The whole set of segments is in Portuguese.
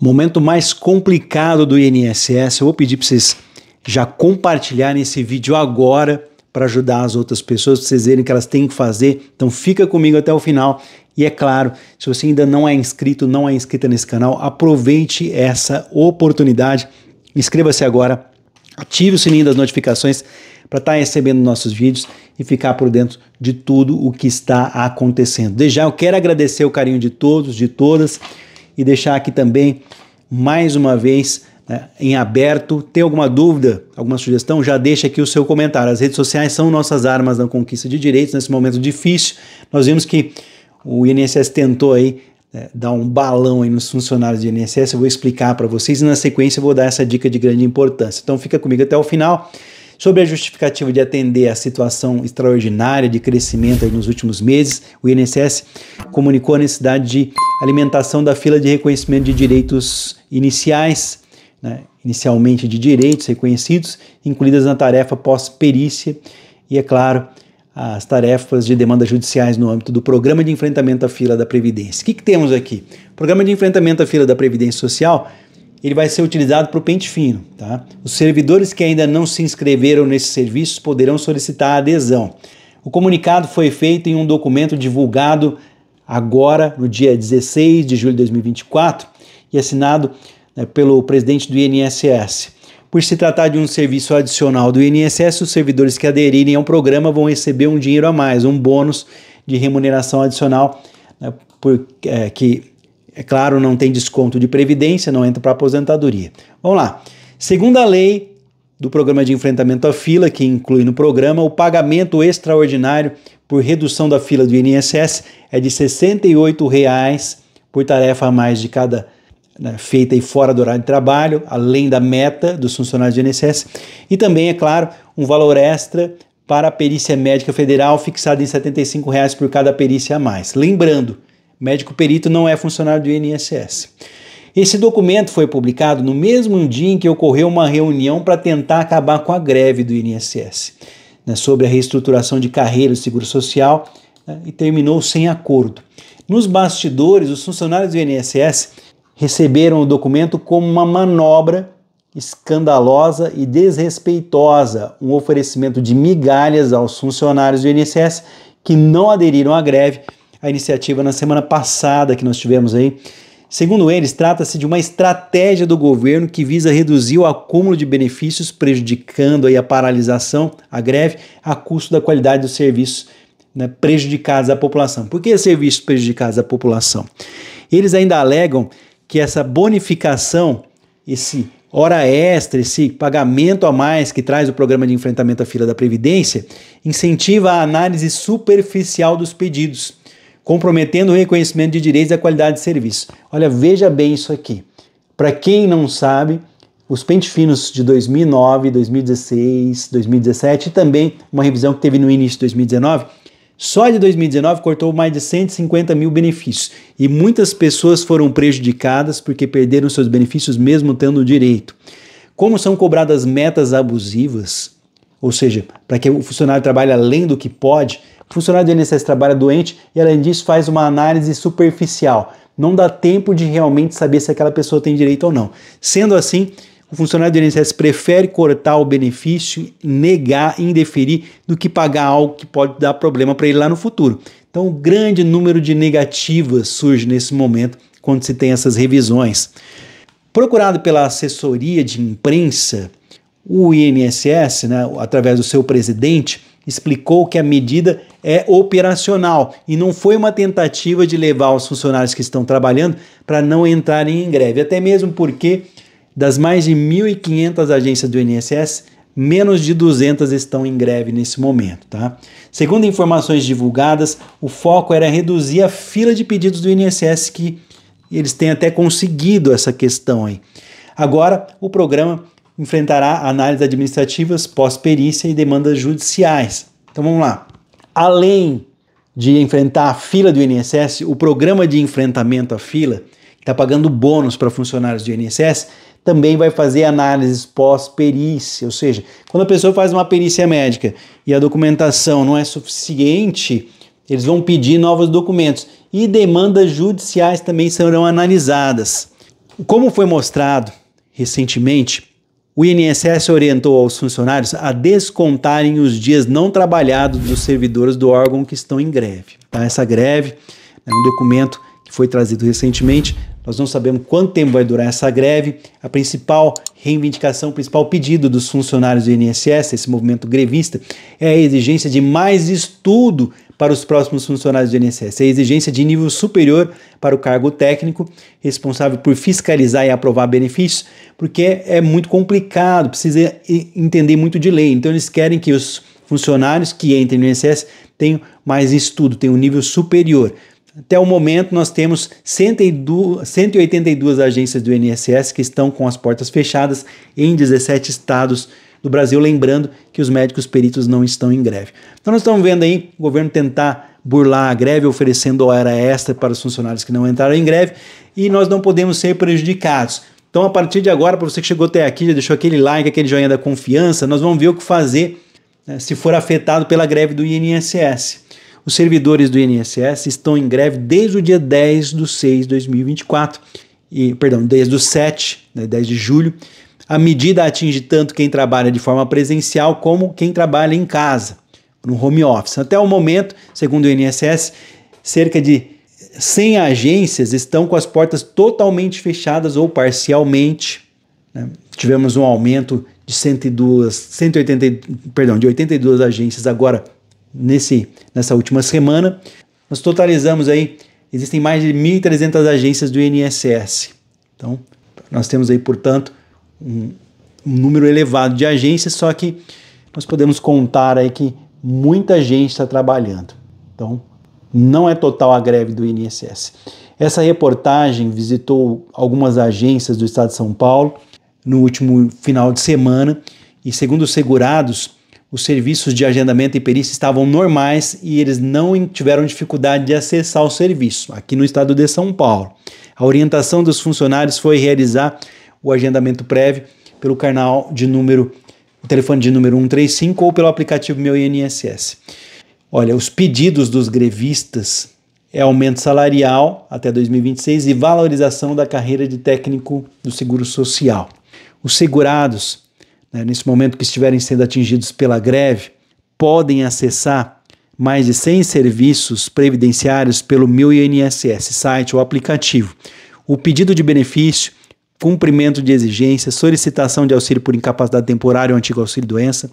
Momento mais complicado do INSS. Eu vou pedir para vocês já compartilharem esse vídeo agora para ajudar as outras pessoas, para vocês verem o que elas têm que fazer. Então fica comigo até o final. E é claro, se você ainda não é inscrito, não é inscrita nesse canal, aproveite essa oportunidade. Inscreva-se agora, ative o sininho das notificações para estar tá recebendo nossos vídeos e ficar por dentro de tudo o que está acontecendo. Desde já eu quero agradecer o carinho de todos, de todas e deixar aqui também, mais uma vez, né, em aberto. Tem alguma dúvida, alguma sugestão? Já deixa aqui o seu comentário. As redes sociais são nossas armas na conquista de direitos nesse momento difícil. Nós vimos que o INSS tentou aí né, dar um balão aí nos funcionários do INSS. Eu vou explicar para vocês e na sequência eu vou dar essa dica de grande importância. Então fica comigo até o final. Sobre a justificativa de atender à situação extraordinária de crescimento nos últimos meses, o INSS comunicou a necessidade de alimentação da fila de reconhecimento de direitos iniciais, né, inicialmente de direitos reconhecidos, incluídas na tarefa pós-perícia, e, é claro, as tarefas de demandas judiciais no âmbito do Programa de Enfrentamento à Fila da Previdência. O que, que temos aqui? O Programa de Enfrentamento à Fila da Previdência Social ele vai ser utilizado para o pente fino. Tá? Os servidores que ainda não se inscreveram nesses serviços poderão solicitar adesão. O comunicado foi feito em um documento divulgado agora, no dia 16 de julho de 2024, e assinado né, pelo presidente do INSS. Por se tratar de um serviço adicional do INSS, os servidores que aderirem ao programa vão receber um dinheiro a mais, um bônus de remuneração adicional, né, por, é, que, é claro, não tem desconto de previdência, não entra para aposentadoria. Vamos lá. Segundo a lei do programa de enfrentamento à fila, que inclui no programa o pagamento extraordinário por redução da fila do INSS é de R$ 68,00 por tarefa a mais de cada né, feita e fora do horário de trabalho, além da meta dos funcionários do INSS, e também, é claro, um valor extra para a perícia médica federal fixado em R$ 75,00 por cada perícia a mais. Lembrando, médico perito não é funcionário do INSS. Esse documento foi publicado no mesmo dia em que ocorreu uma reunião para tentar acabar com a greve do INSS, né, sobre a reestruturação de carreira do Seguro Social, né, e terminou sem acordo. Nos bastidores, os funcionários do INSS receberam o documento como uma manobra escandalosa e desrespeitosa, um oferecimento de migalhas aos funcionários do INSS que não aderiram à greve. A iniciativa na semana passada que nós tivemos aí Segundo eles, trata-se de uma estratégia do governo que visa reduzir o acúmulo de benefícios, prejudicando aí a paralisação, a greve, a custo da qualidade dos serviços né, prejudicados à população. Por que serviços prejudicados à população? Eles ainda alegam que essa bonificação, esse hora extra, esse pagamento a mais que traz o programa de enfrentamento à fila da Previdência, incentiva a análise superficial dos pedidos comprometendo o reconhecimento de direitos e a qualidade de serviço. Olha, veja bem isso aqui. Para quem não sabe, os pentes finos de 2009, 2016, 2017 e também uma revisão que teve no início de 2019, só de 2019 cortou mais de 150 mil benefícios e muitas pessoas foram prejudicadas porque perderam seus benefícios mesmo tendo o direito. Como são cobradas metas abusivas, ou seja, para que o funcionário trabalhe além do que pode, o funcionário do INSS trabalha doente e, além disso, faz uma análise superficial. Não dá tempo de realmente saber se aquela pessoa tem direito ou não. Sendo assim, o funcionário do INSS prefere cortar o benefício, negar, indeferir, do que pagar algo que pode dar problema para ele lá no futuro. Então, um grande número de negativas surge nesse momento quando se tem essas revisões. Procurado pela assessoria de imprensa, o INSS, né, através do seu presidente, explicou que a medida é, operacional e não foi uma tentativa de levar os funcionários que estão trabalhando para não entrarem em greve. Até mesmo porque das mais de 1.500 agências do INSS, menos de 200 estão em greve nesse momento, tá? Segundo informações divulgadas, o foco era reduzir a fila de pedidos do INSS que eles têm até conseguido essa questão aí. Agora, o programa enfrentará análises administrativas, pós-perícia e demandas judiciais. Então vamos lá. Além de enfrentar a fila do INSS, o programa de enfrentamento à fila, que está pagando bônus para funcionários do INSS, também vai fazer análises pós-perícia, ou seja, quando a pessoa faz uma perícia médica e a documentação não é suficiente, eles vão pedir novos documentos e demandas judiciais também serão analisadas. Como foi mostrado recentemente, o INSS orientou aos funcionários a descontarem os dias não trabalhados dos servidores do órgão que estão em greve. Tá? Essa greve é um documento que foi trazido recentemente. Nós não sabemos quanto tempo vai durar essa greve. A principal reivindicação, o principal pedido dos funcionários do INSS, esse movimento grevista, é a exigência de mais estudo para os próximos funcionários do INSS. A exigência de nível superior para o cargo técnico, responsável por fiscalizar e aprovar benefícios, porque é muito complicado, precisa entender muito de lei. Então, eles querem que os funcionários que entrem no INSS tenham mais estudo, tenham um nível superior. Até o momento, nós temos 182 agências do INSS que estão com as portas fechadas em 17 estados do Brasil, lembrando que os médicos peritos não estão em greve. Então nós estamos vendo aí o governo tentar burlar a greve, oferecendo hora extra para os funcionários que não entraram em greve, e nós não podemos ser prejudicados. Então, a partir de agora, para você que chegou até aqui, já deixou aquele like, aquele joinha da confiança, nós vamos ver o que fazer né, se for afetado pela greve do INSS. Os servidores do INSS estão em greve desde o dia 10 de 6 de 2024, e, perdão, desde o 7, né, 10 de julho, a medida atinge tanto quem trabalha de forma presencial como quem trabalha em casa, no home office. Até o momento, segundo o INSS, cerca de 100 agências estão com as portas totalmente fechadas ou parcialmente. Né? Tivemos um aumento de 102, 180, perdão, de 82 agências agora nesse, nessa última semana. Nós totalizamos aí, existem mais de 1.300 agências do INSS. Então, nós temos aí, portanto, um, um número elevado de agências, só que nós podemos contar aí que muita gente está trabalhando. Então, não é total a greve do INSS. Essa reportagem visitou algumas agências do estado de São Paulo no último final de semana e, segundo os segurados, os serviços de agendamento e perícia estavam normais e eles não tiveram dificuldade de acessar o serviço aqui no estado de São Paulo. A orientação dos funcionários foi realizar o agendamento prévio pelo canal de número, telefone de número 135 ou pelo aplicativo Meu INSS. Olha, os pedidos dos grevistas é aumento salarial até 2026 e valorização da carreira de técnico do Seguro Social. Os segurados, né, nesse momento que estiverem sendo atingidos pela greve, podem acessar mais de 100 serviços previdenciários pelo meu INSS, site ou aplicativo. O pedido de benefício cumprimento de exigências, solicitação de auxílio por incapacidade temporária ou antigo auxílio doença.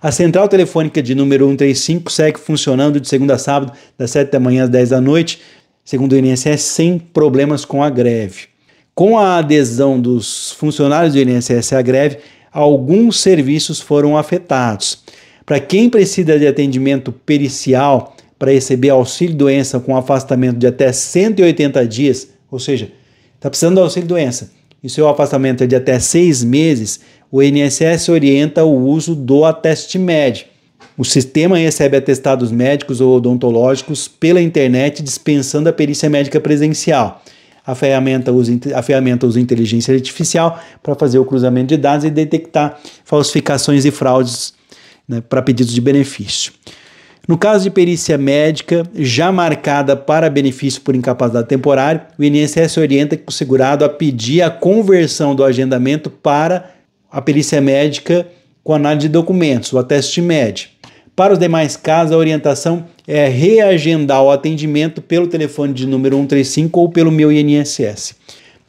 A central telefônica de número 135 segue funcionando de segunda a sábado, das 7 da manhã às 10 da noite, segundo o INSS, sem problemas com a greve. Com a adesão dos funcionários do INSS à greve, alguns serviços foram afetados. Para quem precisa de atendimento pericial para receber auxílio doença com afastamento de até 180 dias, ou seja, está precisando do auxílio doença, e seu afastamento é de até seis meses, o INSS orienta o uso do ateste médio. O sistema recebe atestados médicos ou odontológicos pela internet, dispensando a perícia médica presencial. A ferramenta usa, a ferramenta usa inteligência artificial para fazer o cruzamento de dados e detectar falsificações e fraudes né, para pedidos de benefício. No caso de perícia médica já marcada para benefício por incapacidade temporária, o INSS orienta que o segurado a pedir a conversão do agendamento para a perícia médica com análise de documentos, o ateste médio. Para os demais casos, a orientação é reagendar o atendimento pelo telefone de número 135 ou pelo meu INSS.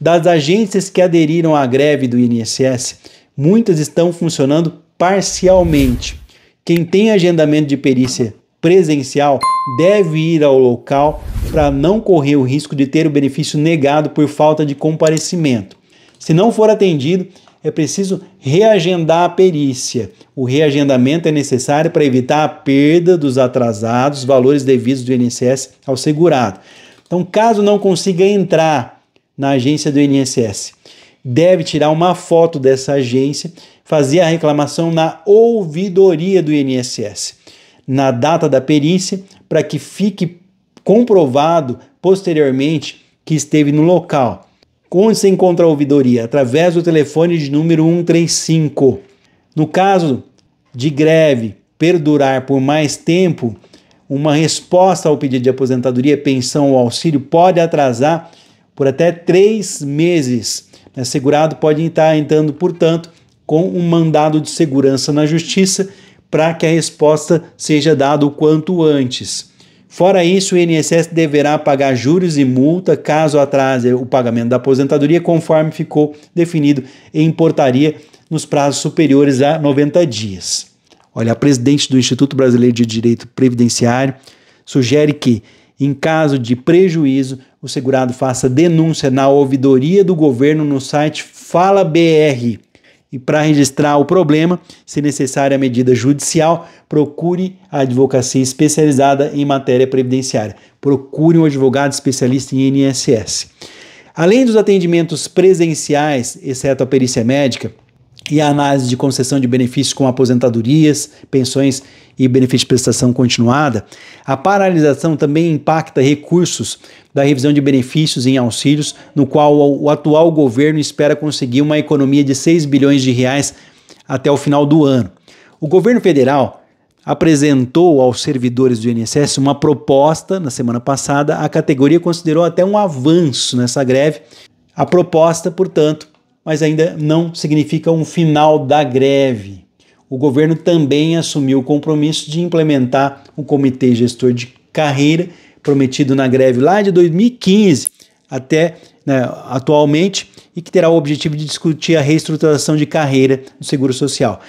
Das agências que aderiram à greve do INSS, muitas estão funcionando parcialmente. Quem tem agendamento de perícia presencial deve ir ao local para não correr o risco de ter o benefício negado por falta de comparecimento. Se não for atendido, é preciso reagendar a perícia. O reagendamento é necessário para evitar a perda dos atrasados valores devidos do INSS ao segurado. Então, caso não consiga entrar na agência do INSS, deve tirar uma foto dessa agência, fazer a reclamação na ouvidoria do INSS na data da perícia para que fique comprovado posteriormente que esteve no local. Como se encontra a ouvidoria? Através do telefone de número 135. No caso de greve perdurar por mais tempo, uma resposta ao pedido de aposentadoria, pensão ou auxílio pode atrasar por até três meses. O segurado pode estar entrando, portanto, com um mandado de segurança na justiça para que a resposta seja dada o quanto antes. Fora isso, o INSS deverá pagar juros e multa caso atrase o pagamento da aposentadoria, conforme ficou definido em portaria nos prazos superiores a 90 dias. Olha, a presidente do Instituto Brasileiro de Direito Previdenciário sugere que, em caso de prejuízo, o segurado faça denúncia na ouvidoria do governo no site Fala BR e para registrar o problema, se necessária a medida judicial, procure a advocacia especializada em matéria previdenciária. Procure um advogado especialista em INSS. Além dos atendimentos presenciais, exceto a perícia médica, e a análise de concessão de benefícios como aposentadorias, pensões e benefício de prestação continuada. A paralisação também impacta recursos da revisão de benefícios em auxílios, no qual o atual governo espera conseguir uma economia de 6 bilhões de reais até o final do ano. O governo federal apresentou aos servidores do INSS uma proposta na semana passada. A categoria considerou até um avanço nessa greve. A proposta, portanto, mas ainda não significa um final da greve. O governo também assumiu o compromisso de implementar o comitê gestor de carreira prometido na greve lá de 2015 até né, atualmente e que terá o objetivo de discutir a reestruturação de carreira do Seguro Social.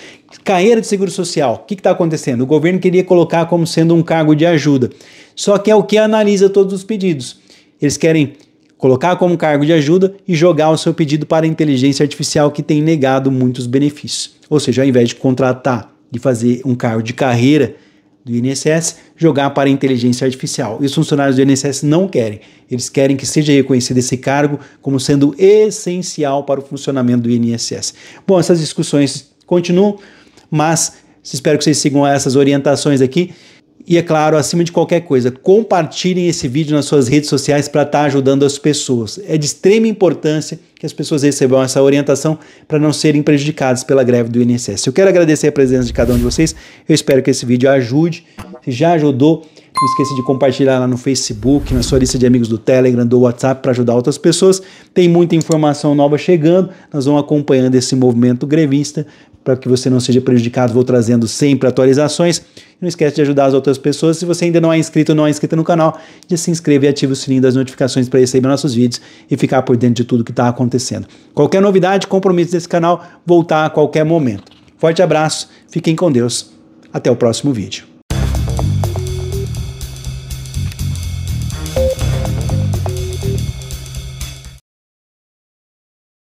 Carreira de Seguro Social, o que está acontecendo? O governo queria colocar como sendo um cargo de ajuda, só que é o que analisa todos os pedidos. Eles querem colocar como cargo de ajuda e jogar o seu pedido para a inteligência artificial que tem negado muitos benefícios. Ou seja, ao invés de contratar e fazer um cargo de carreira do INSS, jogar para a inteligência artificial. E os funcionários do INSS não querem. Eles querem que seja reconhecido esse cargo como sendo essencial para o funcionamento do INSS. Bom, essas discussões continuam, mas espero que vocês sigam essas orientações aqui. E é claro, acima de qualquer coisa, compartilhem esse vídeo nas suas redes sociais para estar tá ajudando as pessoas. É de extrema importância que as pessoas recebam essa orientação para não serem prejudicadas pela greve do INSS. Eu quero agradecer a presença de cada um de vocês. Eu espero que esse vídeo ajude. Se já ajudou, não esqueça de compartilhar lá no Facebook, na sua lista de amigos do Telegram, do WhatsApp para ajudar outras pessoas. Tem muita informação nova chegando. Nós vamos acompanhando esse movimento grevista para que você não seja prejudicado. Vou trazendo sempre atualizações. Não esquece de ajudar as outras pessoas. Se você ainda não é inscrito ou não é inscrito no canal, de se inscrever e ative o sininho das notificações para receber nossos vídeos e ficar por dentro de tudo que está acontecendo. Qualquer novidade, compromisso desse canal, voltar a qualquer momento. Forte abraço, fiquem com Deus. Até o próximo vídeo.